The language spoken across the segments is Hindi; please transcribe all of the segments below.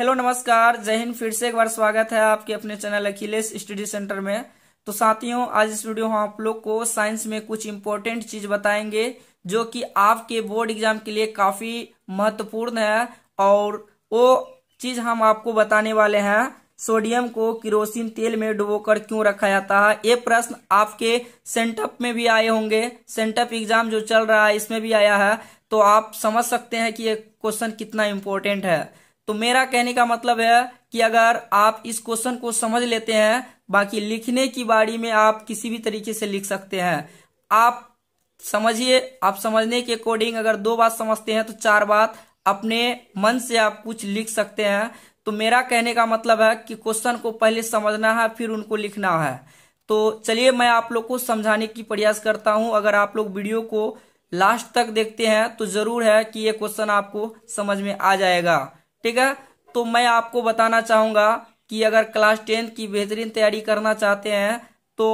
हेलो नमस्कार जय हिंद फिर से एक बार स्वागत है आपके अपने चैनल अखिलेश स्टडी सेंटर में तो साथियों आज इस वीडियो हम आप लोग को साइंस में कुछ इम्पोर्टेंट चीज बताएंगे जो कि आपके बोर्ड एग्जाम के लिए काफी महत्वपूर्ण है और वो चीज हम आपको बताने वाले हैं सोडियम को किरोसिन तेल में डुबोकर क्यों रखा जाता है ये प्रश्न आपके सेंटअप में भी आए होंगे सेंटअप एग्जाम जो चल रहा है इसमें भी आया है तो आप समझ सकते हैं कि ये क्वेश्चन कितना इम्पोर्टेंट है तो मेरा कहने का मतलब है कि अगर आप इस क्वेश्चन को समझ लेते हैं बाकी लिखने की बारी में आप किसी भी तरीके से लिख सकते हैं आप समझिए आप समझने के अकॉर्डिंग अगर दो बात समझते हैं तो चार बात अपने मन से आप कुछ लिख सकते हैं तो मेरा कहने का मतलब है कि क्वेश्चन को पहले समझना है फिर उनको लिखना है तो चलिए मैं आप लोग को समझाने की प्रयास करता हूं अगर आप लोग वीडियो को लास्ट तक देखते हैं तो जरूर है कि ये क्वेश्चन आपको समझ में आ जाएगा ठीक है तो मैं आपको बताना चाहूँगा कि अगर क्लास टेंथ की बेहतरीन तैयारी करना चाहते हैं तो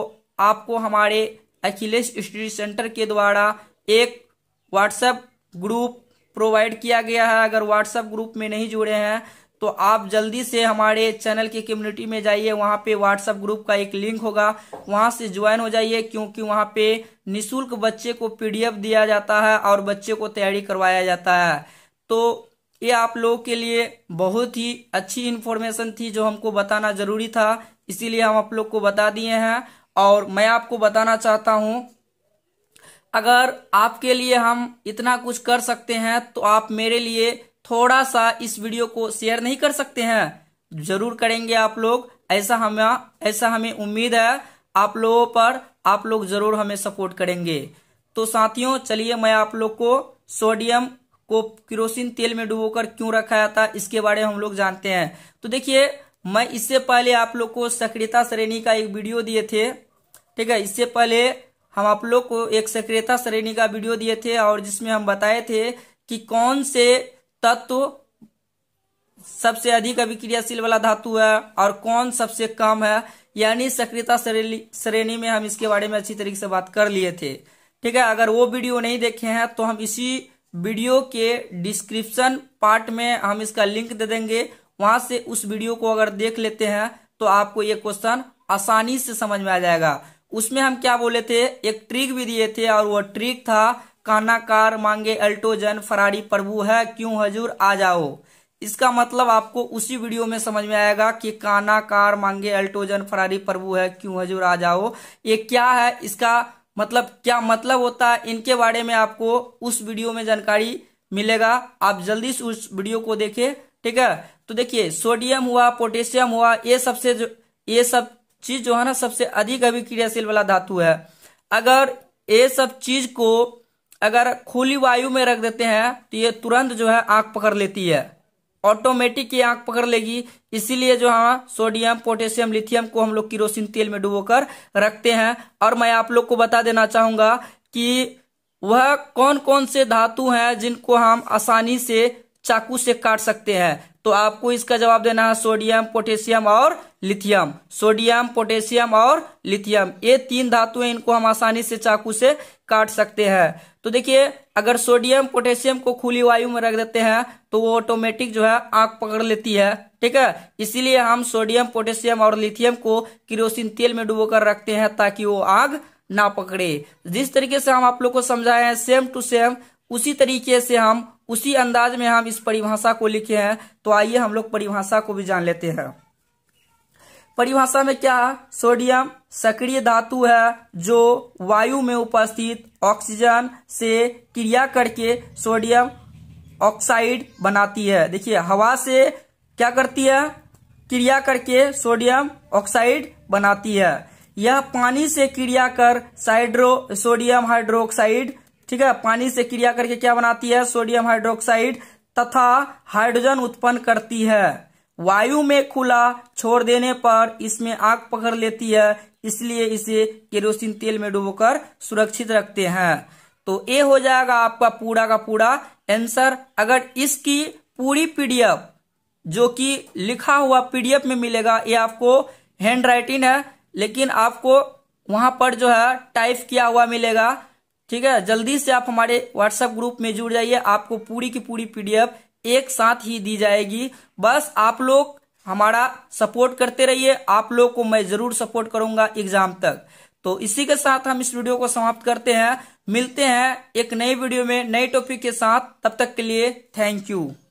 आपको हमारे अखिलेश स्टडी सेंटर के द्वारा एक व्हाट्सएप ग्रुप प्रोवाइड किया गया है अगर व्हाट्सएप ग्रुप में नहीं जुड़े हैं तो आप जल्दी से हमारे चैनल की कम्युनिटी में जाइए वहाँ पे व्हाट्सएप ग्रुप का एक लिंक होगा वहाँ से ज्वाइन हो जाइए क्योंकि वहाँ पे निशुल्क बच्चे को पीडीएफ दिया जाता है और बच्चे को तैयारी करवाया जाता है तो ये आप लोगों के लिए बहुत ही अच्छी इन्फॉर्मेशन थी जो हमको बताना जरूरी था इसीलिए हम आप लोग को बता दिए हैं और मैं आपको बताना चाहता हूँ अगर आपके लिए हम इतना कुछ कर सकते हैं तो आप मेरे लिए थोड़ा सा इस वीडियो को शेयर नहीं कर सकते हैं जरूर करेंगे आप लोग ऐसा हमें ऐसा हमें उम्मीद है आप लोगों पर आप लोग जरूर हमें सपोर्ट करेंगे तो साथियों चलिए मैं आप लोग को सोडियम को किरोसिन तेल में डुबोकर क्यों रखा जाता इसके बारे में हम लोग जानते हैं तो देखिए मैं इससे पहले आप लोग को सक्रियता श्रेणी का एक वीडियो दिए थे ठीक है इससे पहले हम आप लोग को एक सक्रियता श्रेणी का वीडियो दिए थे और जिसमें हम बताए थे कि कौन से तत्व सबसे अधिक अभिक्रियाशील वाला धातु है और कौन सबसे कम है यानी सक्रियता श्रेणी में हम इसके बारे में अच्छी तरीके से बात कर लिए थे ठीक है अगर वो वीडियो नहीं देखे हैं तो हम इसी वीडियो के डिस्क्रिप्शन पार्ट में हम इसका लिंक दे देंगे वहां से उस वीडियो को अगर देख लेते हैं तो आपको ये क्वेश्चन आसानी से समझ में आ जाएगा उसमें हम क्या बोले थे एक ट्रिक भी दिए थे और वो ट्रिक था काना कार मांगे अल्टोजन फरारी प्रभु है क्यों हजूर आ जाओ इसका मतलब आपको उसी वीडियो में समझ में आएगा कि काना कार मांगे अल्टोजन फरारी प्रभु है क्यों हजूर आ जाओ ये क्या है इसका मतलब क्या मतलब होता है इनके बारे में आपको उस वीडियो में जानकारी मिलेगा आप जल्दी से उस वीडियो को देखें ठीक है तो देखिए सोडियम हुआ पोटेशियम हुआ ये सबसे जो ये सब चीज जो है ना सबसे अधिक अभिक्रियाशील वाला धातु है अगर ये सब चीज को अगर खुली वायु में रख देते हैं तो ये तुरंत जो है आग पकड़ लेती है ऑटोमेटिक ये आग पकड़ लेगी इसीलिए जो हाँ सोडियम पोटेशियम लिथियम को हम लोग किरोसिन तेल में डुबोकर रखते हैं और मैं आप लोग को बता देना चाहूंगा कि वह कौन कौन से धातु हैं जिनको हम आसानी से चाकू से काट सकते हैं तो आपको इसका जवाब देना है सोडियम पोटेशियम और लिथियम सोडियम पोटेशियम और लिथियम ये तीन धातु हैं इनको हम आसानी से चाकू से काट सकते हैं तो देखिए अगर सोडियम पोटेशियम को खुली वायु में रख देते हैं तो वो ऑटोमेटिक जो है आंख पकड़ लेती है ठीक है इसीलिए हम सोडियम पोटेशियम और लिथियम को किरोसिन तेल में कर रखते हैं ताकि वो आग ना पकड़े जिस तरीके से हम आप लोग को समझाए हैं सेम टू सेम उसी तरीके से हम उसी अंदाज में हम इस परिभाषा को लिखे हैं तो आइए हम लोग परिभाषा को भी जान लेते हैं परिभाषा में क्या सोडियम सक्रिय धातु है जो वायु में उपस्थित ऑक्सीजन से क्रिया करके सोडियम ऑक्साइड बनाती है देखिए हवा से क्या करती है क्रिया करके सोडियम ऑक्साइड बनाती है यह पानी से क्रिया कर साइड्रो सोडियम हाइड्रोक्साइड ठीक है पानी से क्रिया करके क्या बनाती है सोडियम हाइड्रोक्साइड तथा हाइड्रोजन उत्पन्न करती है वायु में खुला छोड़ देने पर इसमें आग पकड़ लेती है इसलिए इसे केरोसिन तेल में डुबोकर सुरक्षित रखते हैं तो ए हो जाएगा आपका पूरा का पूरा आंसर अगर इसकी पूरी पीडीएफ जो कि लिखा हुआ पीडीएफ में मिलेगा ये आपको हैंड राइटिंग है लेकिन आपको वहां पर जो है टाइप किया हुआ मिलेगा ठीक है जल्दी से आप हमारे व्हाट्सएप ग्रुप में जुड़ जाइए आपको पूरी की पूरी पीडीएफ एक साथ ही दी जाएगी बस आप लोग हमारा सपोर्ट करते रहिए आप लोग को मैं जरूर सपोर्ट करूंगा एग्जाम तक तो इसी के साथ हम इस वीडियो को समाप्त करते हैं मिलते हैं एक नई वीडियो में नए टॉपिक के साथ तब तक के लिए थैंक यू